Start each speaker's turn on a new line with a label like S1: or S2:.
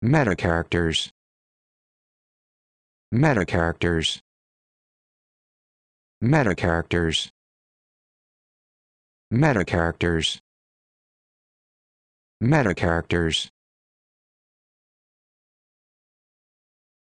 S1: meta characters meta characters meta characters meta characters meta characters